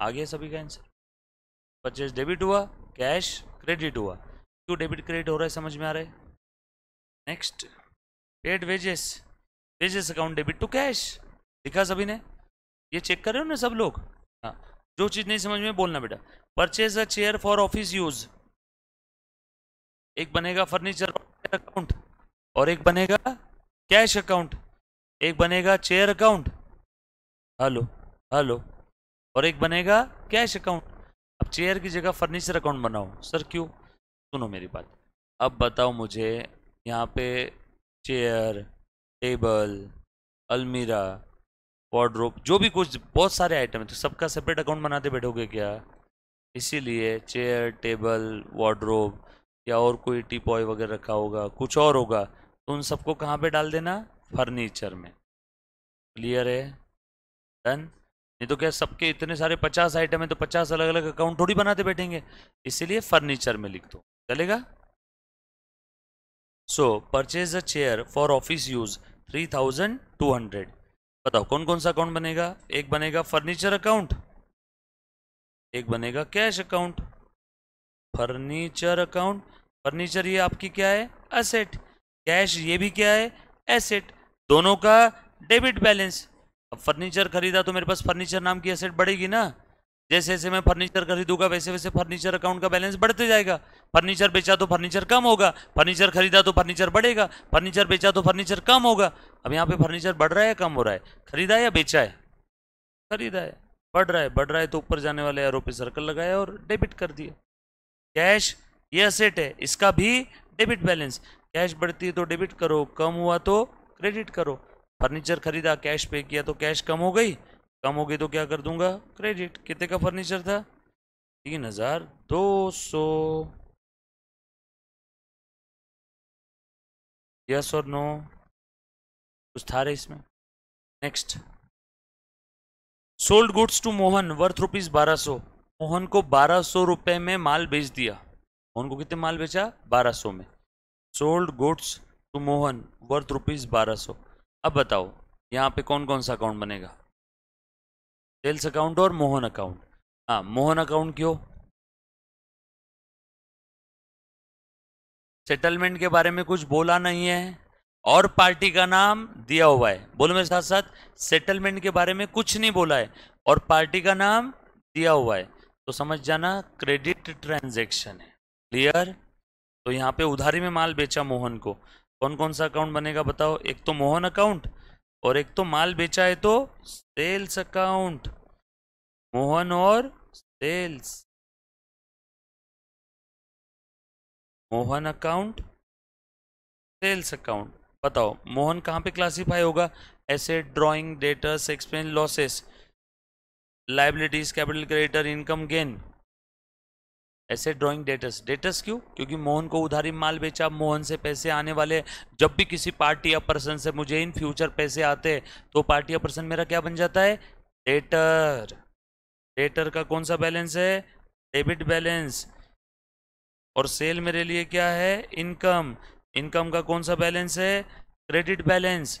[SPEAKER 1] आ गया सभी का आंसर परचेज डेबिट हुआ कैश क्रेडिट हुआ क्यों डेबिट क्रेडिट हो रहा है समझ में आ रहा है next paid wages wages account debit to cash देखा सभी ने ये चेक कर रहे हो ना सब लोग हाँ जो चीज़ नहीं समझ में बोलना बेटा purchase a chair for office use एक बनेगा फर्नीचर अकाउंट और एक बनेगा कैश अकाउंट एक बनेगा चेयर अकाउंट हेलो हेलो और एक बनेगा कैश अकाउंट अब चेयर की जगह फर्नीचर अकाउंट बनाओ सर क्यों सुनो मेरी बात अब बताओ मुझे यहाँ पे चेयर टेबल अलमीरा वार्ड्रोप जो भी कुछ बहुत सारे आइटम है तो सबका सेपरेट अकाउंट बनाते बैठोगे क्या इसीलिए चेयर टेबल वार्ड्रोब या और कोई टीपॉय वगैरह रखा होगा कुछ और होगा तो उन सबको कहाँ पे डाल देना फर्नीचर में क्लियर है डन नहीं तो क्या सबके इतने सारे पचास आइटम है तो पचास अलग अलग अकाउंट थोड़ी बनाते बैठेंगे इसीलिए फर्नीचर में लिख दो चलेगा so purchase a chair for office use three thousand two hundred बताओ कौन कौन सा अकाउंट बनेगा एक बनेगा फर्नीचर अकाउंट एक बनेगा cash account furniture account furniture ये आपकी क्या है असेट कैश ये भी क्या है एसेट दोनों का डेबिट बैलेंस अब फर्नीचर खरीदा तो मेरे पास फर्नीचर नाम की एसेट बढ़ेगी ना जैसे जैसे मैं फर्नीचर खरीदूंगा वैसे वैसे फर्नीचर अकाउंट का बैलेंस बढ़ते जाएगा फर्नीचर बेचा तो फर्नीचर कम होगा फर्नीचर खरीदा तो फर्नीचर बढ़ेगा फर्नीचर बेचा तो फर्नीचर कम होगा अब यहाँ पे फर्नीचर बढ़ रहा है कम हो रहा है खरीदा या बेचा है खरीदा है बढ़ रहा है बढ़ रहा है तो ऊपर जाने वाले आरोप सर्कल लगाया और डेबिट कर दिया कैश ये असेट है इसका भी डेबिट बैलेंस कैश बढ़ती है तो डेबिट करो कम हुआ तो क्रेडिट करो फर्नीचर खरीदा कैश पे किया तो कैश कम हो गई कम हो गई तो क्या कर दूंगा क्रेडिट कितने का फर्नीचर था
[SPEAKER 2] तीन हजार दो सौ यस और नो कुछ था रहे इसमें next sold goods to Mohan worth rupees बारह सौ
[SPEAKER 1] मोहन को बारह सौ रुपये में माल बेच दिया मोहन को कितने माल बेचा बारह सौ में sold goods to Mohan worth rupees बारह सौ अब बताओ यहाँ पे
[SPEAKER 2] कौन कौन सा अकाउंट बनेगा सेल्स अकाउंट और मोहन अकाउंट हाँ मोहन अकाउंट क्यों सेटलमेंट
[SPEAKER 1] के बारे में कुछ बोला नहीं है और पार्टी का नाम दिया हुआ है बोलो मेरे साथ साथ सेटलमेंट के बारे में कुछ नहीं बोला है और पार्टी का नाम दिया हुआ है तो समझ जाना क्रेडिट ट्रांजेक्शन है क्लियर तो यहाँ पे उधारी में माल बेचा मोहन को कौन कौन सा अकाउंट बनेगा बताओ एक तो मोहन अकाउंट और एक तो
[SPEAKER 2] माल बेचा है तो सेल्स अकाउंट मोहन और sales Mohan account sales account बताओ मोहन कहाँ पे क्लासिफाई होगा asset
[SPEAKER 1] drawing debtors expense losses liabilities capital creditor income gain ऐसे ड्राइंग डेटस डेटस क्यों क्योंकि मोहन को उधारी माल बेचा मोहन से पैसे आने वाले जब भी किसी पार्टी या पर्सन से मुझे इन फ्यूचर पैसे आते तो पार्टी या पर्सन मेरा क्या बन जाता है डेटर डेटर का कौन सा बैलेंस है डेबिट बैलेंस और सेल मेरे लिए क्या है इनकम इनकम का कौन सा बैलेंस है credit balance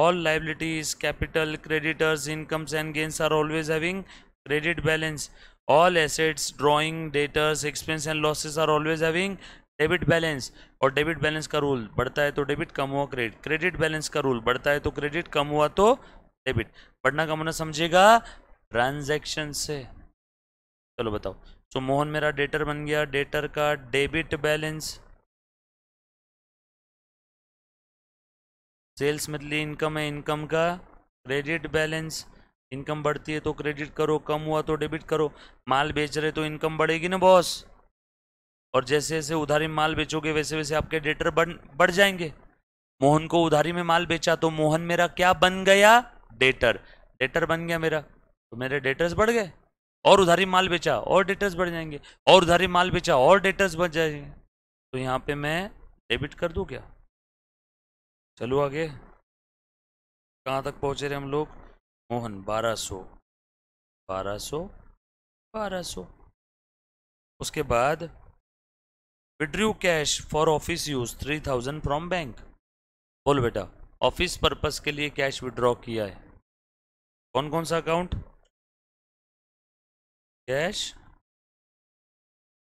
[SPEAKER 1] all liabilities capital creditors incomes and gains are always having credit balance all assets drawing debtors expense and losses are always having debit balance और डेबिट बैलेंस का rule बढ़ता है तो debit कम हुआ credit credit balance का rule बढ़ता है तो क्रेडिट कम हुआ तो डेबिट पढ़ना का मना समझेगा ट्रांजेक्शन से चलो बताओ सो तो मोहन मेरा डेटर बन गया डेटर का डेबिट बैलेंस सेल्स मतली इनकम है इनकम का क्रेडिट बैलेंस इनकम बढ़ती है तो क्रेडिट करो कम हुआ तो डेबिट करो माल बेच रहे तो इनकम बढ़ेगी ना बॉस और जैसे जैसे उधारी में माल बेचोगे वैसे वैसे आपके डेटर बढ़ बढ़ जाएंगे मोहन को उधारी में माल बेचा तो मोहन मेरा क्या बन गया डेटर डेटर बन गया मेरा तो मेरे डेटर्स बढ़ गए और उधारी माल बेचा और डेटर्स बढ़ जाएंगे और उधारी माल बेचा और डेटर्स बढ़ जाएंगे तो यहाँ पे मैं
[SPEAKER 2] डेबिट कर दूँ क्या चलो आगे कहाँ तक पहुँचे रहे हम लोग मोहन बारह सौ बारह सौ बारह सौ
[SPEAKER 1] उसके बाद withdrew cash for office use three thousand from bank बोल बेटा ऑफिस पर्पज के लिए कैश विड्रॉ किया
[SPEAKER 2] है कौन कौन सा अकाउंट कैश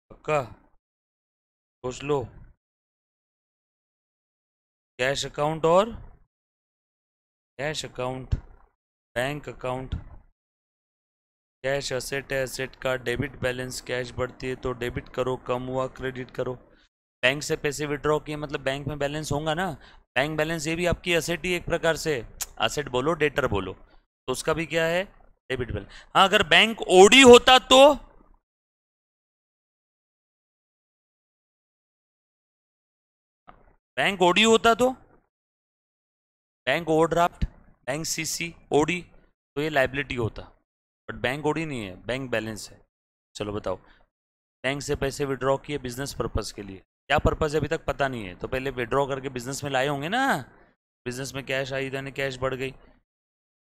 [SPEAKER 2] पक्का सोच लो कैश अकाउंट और cash account bank account cash asset है असेट का डेबिट
[SPEAKER 1] बैलेंस कैश बढ़ती है तो डेबिट करो कम हुआ क्रेडिट करो बैंक से पैसे विड्रॉ किए मतलब बैंक में बैलेंस होगा ना बैंक बैलेंस ये भी आपकी असेट ही एक प्रकार से असेट बोलो डेटर
[SPEAKER 2] बोलो तो उसका भी क्या है डेबिट बैलेंस हाँ अगर बैंक ओडी होता तो बैंक ओडी होता तो bank overdraft bank CC
[SPEAKER 1] OD तो ये लाइबिलिटी होता बट बैंक ओडी नहीं है बैंक बैलेंस है चलो बताओ बैंक से पैसे विड्रॉ किए बिजनेस पर्पज के लिए क्या पर्पज है अभी तक पता नहीं है तो पहले विड्रॉ करके बिजनेस में लाए होंगे ना बिजनेस में कैश आई तो यानी कैश बढ़ गई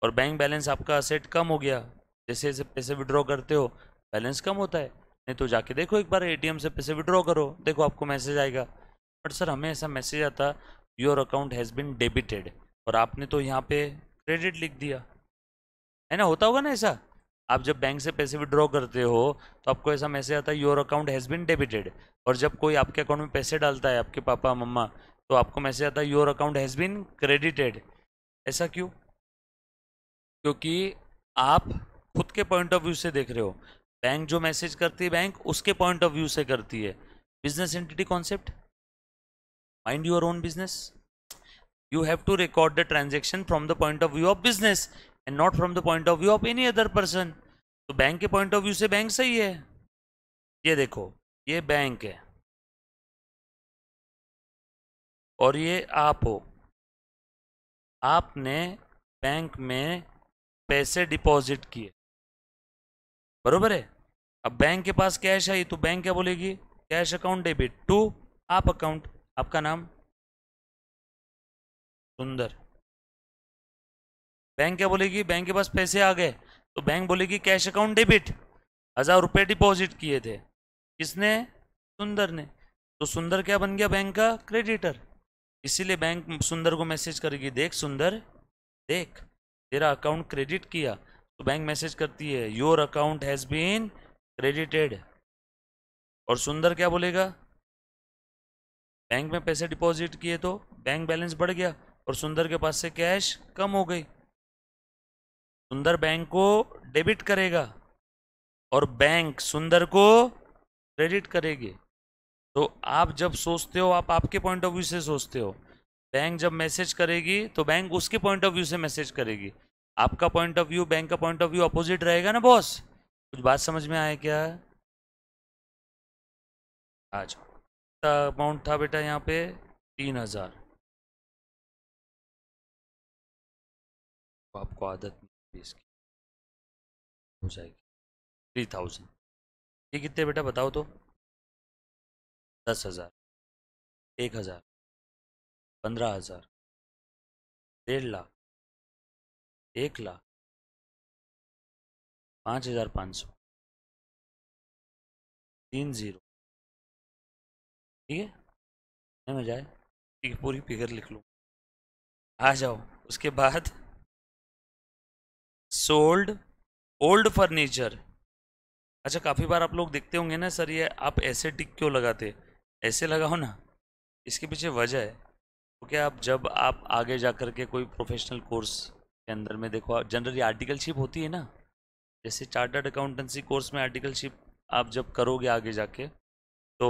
[SPEAKER 1] और बैंक बैलेंस आपका असेट कम हो गया जैसे जैसे पैसे विड्रॉ करते हो बैलेंस कम होता है नहीं तो जाके देखो एक बार एटीएम से पैसे विड्रॉ करो देखो आपको मैसेज आएगा बट सर हमें ऐसा मैसेज आता your account has been debited और आपने तो यहाँ पे क्रेडिट लिख दिया है ना होता होगा ना ऐसा आप जब बैंक से पैसे विड्रॉ करते हो तो आपको ऐसा मैसेज आता है your account has been debited और जब कोई आपके अकाउंट में पैसे डालता है आपके पापा मम्मा तो आपको मैसेज आता है your account has been credited ऐसा क्यों क्योंकि आप खुद के पॉइंट ऑफ व्यू से देख रहे हो बैंक जो मैसेज करती है बैंक उसके पॉइंट ऑफ व्यू से करती है business entity concept mind your own business you have to record the transaction from the point of view of business and not from the point of view of any other person तो bank के point of view से bank सही है
[SPEAKER 2] ये देखो ये bank है और ये आप हो आपने बैंक में पैसे डिपॉजिट किए बरोबर है अब
[SPEAKER 1] बैंक के पास कैश आई तो बैंक क्या बोलेगी कैश अकाउंट डेबिट टू आप अकाउंट आपका नाम सुंदर बैंक क्या बोलेगी बैंक के पास पैसे आ गए तो बैंक बोलेगी कैश अकाउंट डेबिट हजार रुपये डिपॉजिट किए थे किसने सुंदर ने तो सुंदर क्या बन गया बैंक का क्रेडिटर इसीलिए बैंक सुंदर को मैसेज करेगी देख सुंदर देख तेरा अकाउंट क्रेडिट किया तो बैंक मैसेज करती है your account has been credited और सुंदर क्या बोलेगा बैंक में पैसे डिपॉजिट किए तो बैंक बैलेंस बढ़ गया और सुंदर के पास से कैश कम हो गई सुंदर बैंक को डेबिट करेगा और बैंक सुंदर को क्रेडिट करेगी तो आप जब सोचते हो आप आपके पॉइंट ऑफ व्यू से सोचते हो बैंक जब मैसेज करेगी तो बैंक उसके पॉइंट ऑफ व्यू से मैसेज करेगी आपका पॉइंट ऑफ व्यू बैंक का पॉइंट ऑफ व्यू अपोजिट रहेगा ना बॉस कुछ बात समझ में आया क्या
[SPEAKER 2] आ जाओ अमाउंट था बेटा यहाँ पे तीन हजार तो आपको आदत नहीं इसकी हो जाएगी थ्री थाउजेंड ये कितने बेटा बताओ तो दस हजार एक हजार पंद्रह हज़ार डेढ़ लाख एक लाख पाँच हज़ार पाँच सौ तीन ज़ीरो ठीक है मैं जाए ठीक पूरी फिगर लिख लूँ आ जाओ उसके बाद सोल्ड ओल्ड फर्नीचर अच्छा काफ़ी बार
[SPEAKER 1] आप लोग देखते होंगे ना सर ये आप ऐसे टिक क्यों लगाते ऐसे लगाओ ना इसके पीछे वजह है तो क्योंकि आप जब आप आगे जा कर के कोई प्रोफेशनल कोर्स के अंदर में देखो आप जनरली आर्टिकलशिप होती है ना जैसे चार्टर्ड अकाउंटेंसी कोर्स में आर्टिकलशिप आप जब करोगे आगे जाके तो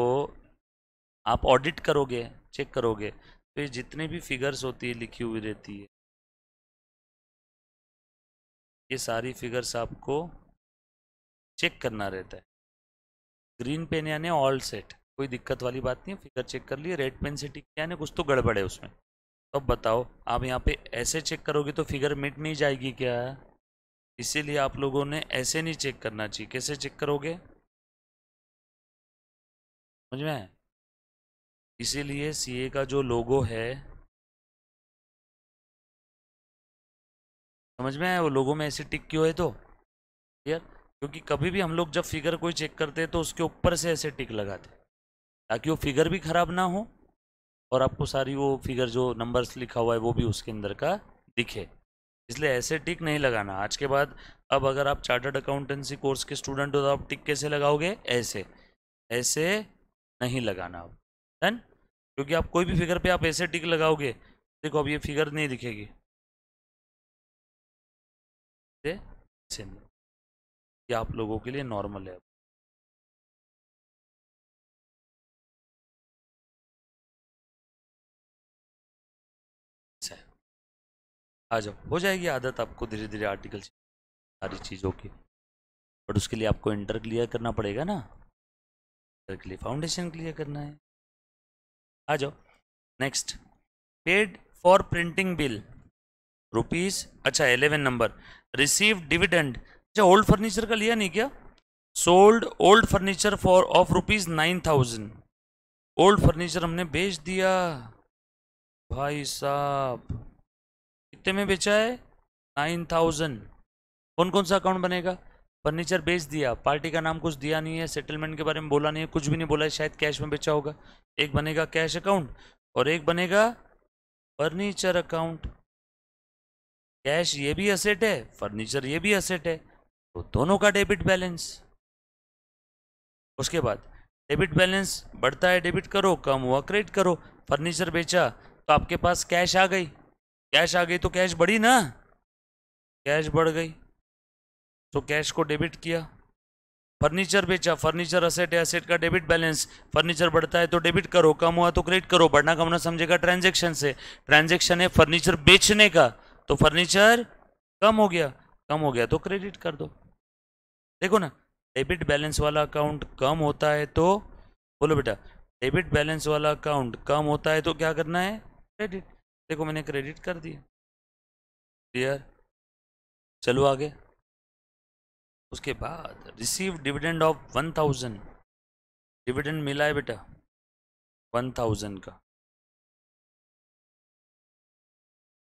[SPEAKER 1] आप ऑडिट करोगे चेक करोगे तो ये जितने भी फिगर्स होती है लिखी हुई रहती है ये सारी फिगर्स आपको चेक करना रहता है ग्रीन पेन यानी ऑल सेट कोई दिक्कत वाली बात नहीं है फिगर चेक कर लिए रेड पेन से टिक किया कुछ तो गड़बड़ है उसमें अब बताओ आप यहाँ पे ऐसे चेक करोगे तो फिगर मिट नहीं जाएगी क्या इसीलिए आप लोगों ने ऐसे नहीं चेक करना चाहिए कैसे चेक करोगे
[SPEAKER 2] समझ में इसीलिए सीए का जो लोगो है
[SPEAKER 1] समझ में आया वो लोगों में ऐसे टिक क्यों है तो क्लियर क्योंकि कभी भी हम लोग जब फिगर कोई चेक करते हैं तो उसके ऊपर से ऐसे टिक लगाते ताकि वो फिगर भी ख़राब ना हो और आपको सारी वो फिगर जो नंबर्स लिखा हुआ है वो भी उसके अंदर का दिखे इसलिए ऐसे टिक नहीं लगाना आज के बाद अब अगर आप चार्टर्ड अकाउंटेंसी कोर्स के स्टूडेंट हो तो आप टिक कैसे लगाओगे ऐसे ऐसे नहीं लगाना आप डन क्योंकि आप कोई भी
[SPEAKER 2] फिगर पे आप ऐसे टिक लगाओगे देखो अब ये फिगर नहीं दिखेगी ये आप लोगों के लिए नॉर्मल है आ जाओ हो जाएगी आदत आपको धीरे धीरे आर्टिकल सारी चीज़ों की बट उसके लिए आपको इंटर क्लियर करना पड़ेगा
[SPEAKER 1] ना इंटर के लिए फाउंडेशन क्लियर करना है आ जाओ next paid for printing bill rupees अच्छा एलेवन नंबर रिसीव डिविडेंड अच्छा ओल्ड फर्नीचर का लिया नहीं क्या sold old furniture for of rupees nine thousand old furniture हमने बेच दिया भाई साहब कितने में बेचा है नाइन थाउजेंड कौन कौन सा अकाउंट बनेगा फर्नीचर बेच दिया पार्टी का नाम कुछ दिया नहीं है सेटलमेंट के बारे में बोला नहीं है कुछ भी नहीं बोला है शायद कैश में बेचा होगा एक बनेगा कैश अकाउंट और एक बनेगा फर्नीचर अकाउंट कैश ये भी असेट है फर्नीचर ये भी असेट है तो दोनों का डेबिट बैलेंस उसके बाद डेबिट बैलेंस बढ़ता है डेबिट करो कम हुआ क्रेडिट करो फर्नीचर बेचा तो आपके पास कैश आ गई कैश आ गई तो कैश बढ़ी ना कैश बढ़ गई तो कैश को डेबिट किया फर्नीचर बेचा फर्नीचर असेट है असेट का डेबिट बैलेंस फर्नीचर बढ़ता है तो डेबिट करो कम हुआ तो क्रेडिट करो बढ़ना कम ना समझेगा ट्रांजेक्शन से ट्रांजेक्शन है फर्नीचर बेचने का तो फर्नीचर कम हो गया कम हो गया तो क्रेडिट कर दो देखो ना डेबिट बैलेंस वाला अकाउंट कम होता है तो बोलो बेटा डेबिट बैलेंस वाला अकाउंट कम होता है तो क्या करना है क्रेडिट देखो मैंने क्रेडिट कर दिया क्लियर चलो आगे उसके बाद receive dividend of one
[SPEAKER 2] thousand dividend मिला है बेटा वन थाउजेंड का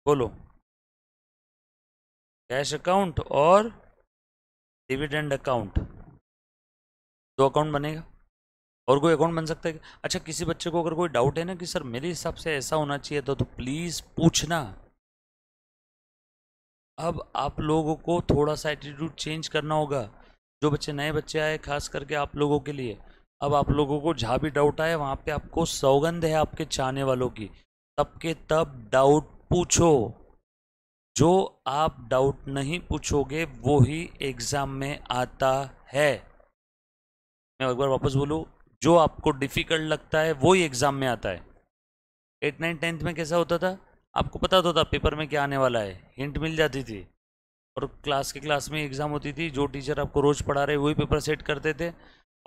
[SPEAKER 2] बोलो कैश अकाउंट और डिविडेंड अकाउंट
[SPEAKER 1] दो अकाउंट बनेगा और कोई अकाउंट बन सकता है अच्छा किसी बच्चे को अगर कोई डाउट है ना कि सर मेरे हिसाब से ऐसा होना चाहिए तो, तो प्लीज़ पूछना अब आप लोगों को थोड़ा सा एटीट्यूड चेंज करना होगा जो बच्चे नए बच्चे आए खास करके आप लोगों के लिए अब आप लोगों को जहाँ भी डाउट आए वहाँ पे आपको सौगंध है आपके चाहने वालों की तब के तब डाउट पूछो जो आप डाउट नहीं पूछोगे वो ही एग्ज़ाम में आता है मैं एक बार वापस बोलूँ जो आपको डिफ़िकल्ट लगता है वो ही एग्ज़ाम में आता है एट नाइन टेंथ में कैसा होता था आपको पता होता तो था पेपर में क्या आने वाला है हिंट मिल जाती थी और क्लास के क्लास में एग्ज़ाम होती थी जो टीचर आपको रोज़ पढ़ा रहे वही पेपर सेट करते थे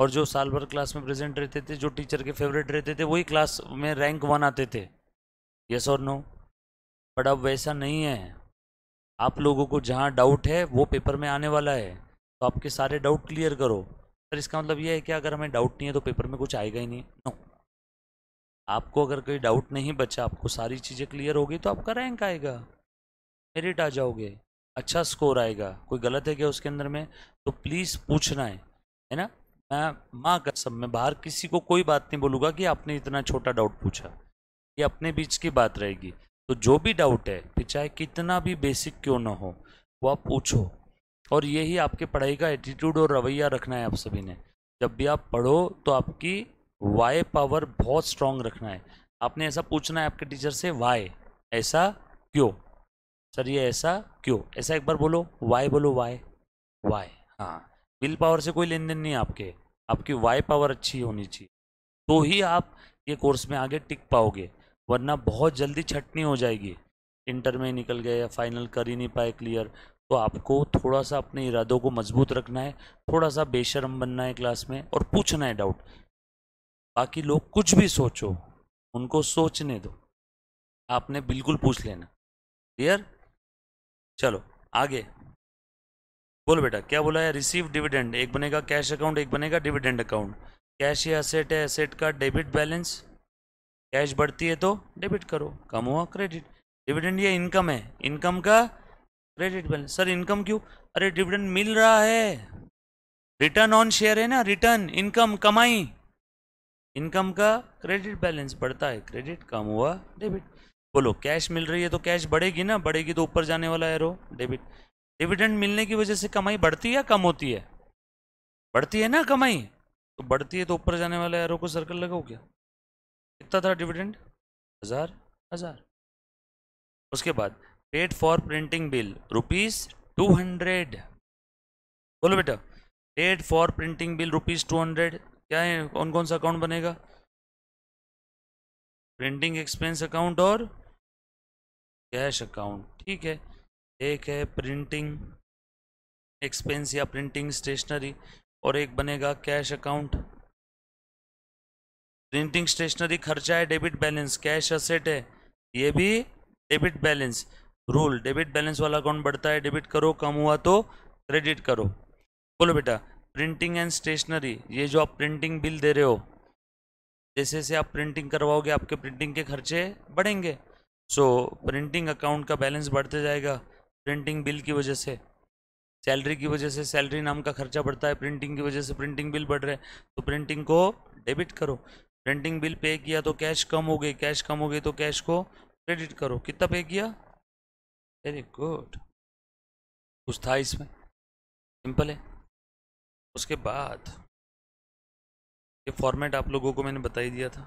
[SPEAKER 1] और जो साल भर क्लास में प्रेजेंट रहते थे जो टीचर के फेवरेट रहते थे वही क्लास में रैंक वन आते थे यस और नो बट अब वैसा नहीं है आप लोगों को जहाँ डाउट है वो पेपर में आने वाला है तो आपके सारे डाउट क्लियर करो पर इसका मतलब ये है कि अगर हमें डाउट नहीं है तो पेपर में कुछ आएगा ही नहीं नो आपको अगर कोई डाउट नहीं बचा आपको सारी चीज़ें क्लियर होगी तो आपका रैंक आएगा मेरिट आ जाओगे अच्छा स्कोर आएगा कोई गलत है क्या उसके अंदर में तो प्लीज़ पूछना है है ना मैं माँ सब मैं बाहर किसी को कोई बात नहीं बोलूँगा कि आपने इतना छोटा डाउट पूछा ये अपने बीच की बात रहेगी तो जो भी डाउट है चाहे कितना भी बेसिक क्यों ना हो वो आप पूछो और यही आपके पढ़ाई का एटीट्यूड और रवैया रखना है आप सभी ने जब भी आप पढ़ो तो आपकी वाई पावर बहुत स्ट्रांग रखना है आपने ऐसा पूछना है आपके टीचर से वाई ऐसा क्यों सर ये ऐसा क्यों ऐसा एक बार बोलो वाई बोलो वाई वाई हाँ विल पावर से कोई लेन देन नहीं है आपके आपकी वाई पावर अच्छी होनी चाहिए तो ही आप ये कोर्स में आगे टिक पाओगे वरना बहुत जल्दी छटनी हो जाएगी इंटर में निकल गए या फाइनल कर ही नहीं पाए क्लियर तो आपको थोड़ा सा अपने इरादों को मजबूत रखना है थोड़ा सा बेशरम बनना है क्लास में और पूछना है डाउट बाकी लोग कुछ भी सोचो उनको सोचने दो आपने बिल्कुल पूछ लेना क्लियर चलो आगे बोल बेटा क्या बोला है रिसीव डिविडेंड एक बनेगा कैश अकाउंट एक बनेगा डिविडेंड अकाउंट कैश या असेट है असेट का डेबिट बैलेंस कैश बढ़ती है तो डेबिट करो कम हुआ क्रेडिट डिविडेंड या इनकम है इनकम का क्रेडिट बैलेंस सर इनकम क्यों अरे डिविडेंड मिल रहा है रिटर्न ऑन शेयर है ना रिटर्न इनकम कमाई इनकम का क्रेडिट बैलेंस बढ़ता है क्रेडिट कम हुआ डेबिट बोलो कैश मिल रही है तो कैश बढ़ेगी ना बढ़ेगी तो ऊपर जाने वाला है रो डेबिट डिविडेंड मिलने की वजह से कमाई बढ़ती है या कम होती है बढ़ती है ना कमाई तो बढ़ती है तो ऊपर जाने वाला एरो को सर्कल लगाओ क्या कितना था डिविडेंड हजार हजार उसके बाद rate for printing bill rupees two hundred बोलो बेटा paid for printing bill rupees two hundred क्या है कौन कौन सा अकाउंट बनेगा प्रिंटिंग एक्सपेंस अकाउंट और कैश अकाउंट ठीक है एक है प्रिंटिंग एक्सपेंस या प्रिंटिंग स्टेशनरी और एक बनेगा कैश अकाउंट प्रिंटिंग स्टेशनरी खर्चा है डेबिट बैलेंस कैश असेट है ये भी debit balance rule debit balance वाला अकाउंट बढ़ता है डेबिट करो कम हुआ तो क्रेडिट करो बोलो बेटा प्रिंटिंग एंड स्टेशनरी ये जो आप प्रिंटिंग बिल दे रहे हो जैसे जैसे आप प्रिंटिंग करवाओगे आपके प्रिंटिंग के खर्चे बढ़ेंगे सो प्रिंटिंग अकाउंट का बैलेंस बढ़ते जाएगा प्रिंटिंग बिल की वजह से सैलरी की वजह से सैलरी नाम का खर्चा बढ़ता है प्रिंटिंग की वजह से प्रिंटिंग बिल बढ़ रहे हैं तो प्रिंटिंग को डेबिट करो प्रिंटिंग बिल पे किया तो कैश कम हो गई कैश कम हो गई
[SPEAKER 2] तो कैश को क्रेडिट करो कितना पे किया वेरी गुड कुछ था इसमें सिंपल है उसके बाद ये फॉर्मेट आप लोगों को मैंने बता ही दिया था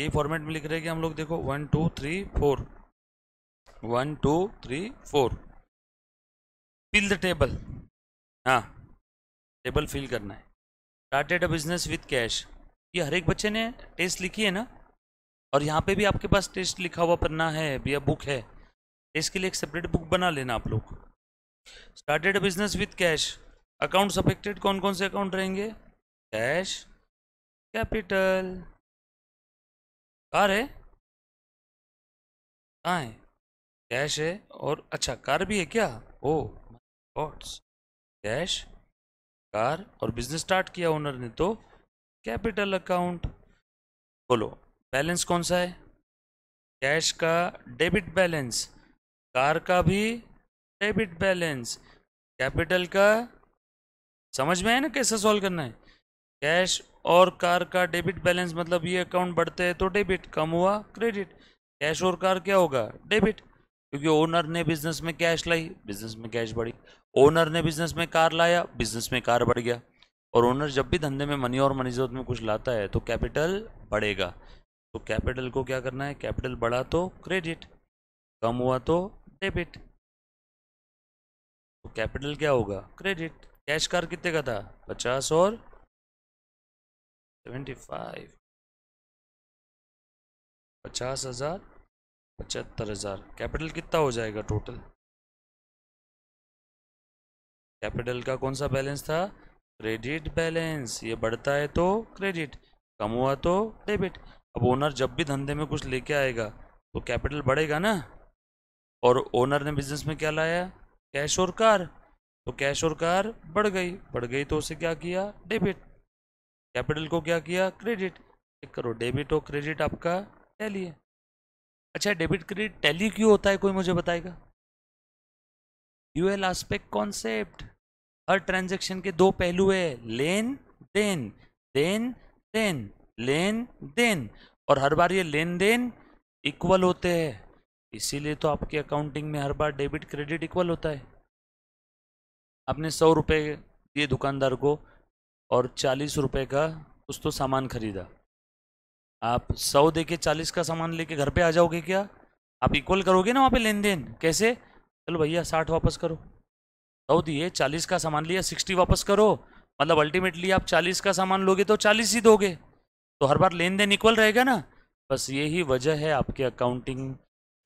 [SPEAKER 1] ये फॉर्मेट में लिख रहे हैं कि हम लोग देखो one two three four one two three four fill the table हाँ टेबल फिल करना है started a business with cash ये हर एक बच्चे ने टेस्ट लिखी है ना और यहाँ पे भी आपके पास टेस्ट लिखा हुआ पन्ना है या बुक है टेस्ट के लिए एक सेपरेट बुक बना लेना आप लोग started business with cash account affected
[SPEAKER 2] कौन कौन से अकाउंट रहेंगे कैश कैपिटल कार है कहाँ है कैश है और अच्छा कार भी है क्या ओ गॉड्स कैश
[SPEAKER 1] कार और बिजनेस स्टार्ट किया ओनर ने तो कैपिटल अकाउंट बोलो बैलेंस कौन सा है कैश का डेबिट बैलेंस कार का भी डेबिट बैलेंस कैपिटल का समझ में है ना कैसे सॉल्व करना है कैश और कार का डेबिट बैलेंस मतलब ये अकाउंट बढ़ते हैं तो डेबिट कम हुआ क्रेडिट कैश और कार क्या होगा डेबिट क्योंकि ओनर ने बिजनेस में कैश लाई बिजनेस में कैश बढ़ी ओनर ने बिजनेस में कार लाया बिजनेस में कार बढ़ गया और ओनर जब भी धंधे में मनी और मनी जरूरत में कुछ लाता है तो कैपिटल बढ़ेगा तो कैपिटल को क्या करना है कैपिटल बढ़ा तो क्रेडिट कम हुआ तो डेबिट
[SPEAKER 2] तो कैपिटल क्या होगा क्रेडिट कैश कार कितने का था पचास और सेवेंटी फाइव पचास हजार पचहत्तर हजार कैपिटल कितना हो जाएगा
[SPEAKER 1] टोटल कैपिटल का कौन सा बैलेंस था क्रेडिट बैलेंस ये बढ़ता है तो क्रेडिट कम हुआ तो डेबिट अब ओनर जब भी धंधे में कुछ लेके आएगा तो कैपिटल बढ़ेगा ना और ओनर ने बिजनेस में क्या लाया कैश और कार तो कैश और कार बढ़ गई बढ़ गई तो उसे क्या किया डेबिट कैपिटल को क्या किया क्रेडिट चेक करो डेबिट और क्रेडिट आपका टैली है अच्छा डेबिट क्रेडिट टैली क्यों होता है कोई मुझे बताएगा यूएल आस्पेक्ट कॉन्सेप्ट हर ट्रांजेक्शन के दो पहलू है लेन देन देन देन लेन देन और हर बार ये लेन देन इक्वल होते हैं इसीलिए तो आपके अकाउंटिंग में हर बार डेबिट क्रेडिट इक्वल होता है आपने सौ रुपये दिए दुकानदार को और चालीस रुपये का कुछ तो सामान खरीदा आप सौ दे के चालीस का सामान लेके घर पे आ जाओगे क्या आप इक्वल करोगे ना वहाँ पे लेन देन कैसे चलो भैया साठ वापस करो सौ दिए चालीस का सामान लिया सिक्सटी वापस करो मतलब अल्टीमेटली आप चालीस का सामान लोगे तो चालीस ही दोगे तो हर बार लेन देन इक्वल रहेगा ना बस यही वजह है आपके अकाउंटिंग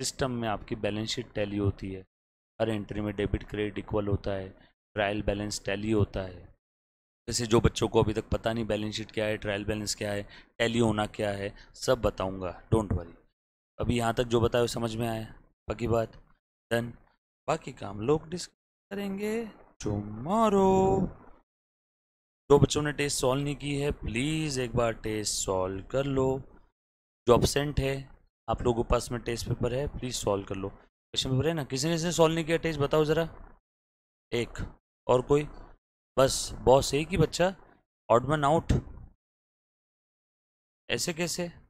[SPEAKER 1] सिस्टम में आपकी बैलेंस शीट टैली होती है हर एंट्री में डेबिट क्रेडिट इक्वल होता है ट्रायल बैलेंस टैली होता है जैसे जो बच्चों को अभी तक पता नहीं बैलेंस शीट क्या है ट्रायल बैलेंस क्या है टैली होना क्या है सब बताऊंगा डोंट वरी अभी यहाँ तक जो बताए समझ में आया बाकी बात डन बाकी काम लोग डिस्कस करेंगे टुमारो जो बच्चों ने टेस्ट सॉल्व नहीं की है प्लीज़ एक बार टेस्ट सॉल्व कर लो जो अपसेंट है आप लोगों के पास में टेस्ट पेपर है प्लीज़ सॉल्व कर लो क्वेश्चन पेपर है ना किसी ने इसने सॉल्व नहीं किया टेस्ट बताओ ज़रा एक और कोई बस बॉस एक ही बच्चा ऑडमन आउट ऐसे कैसे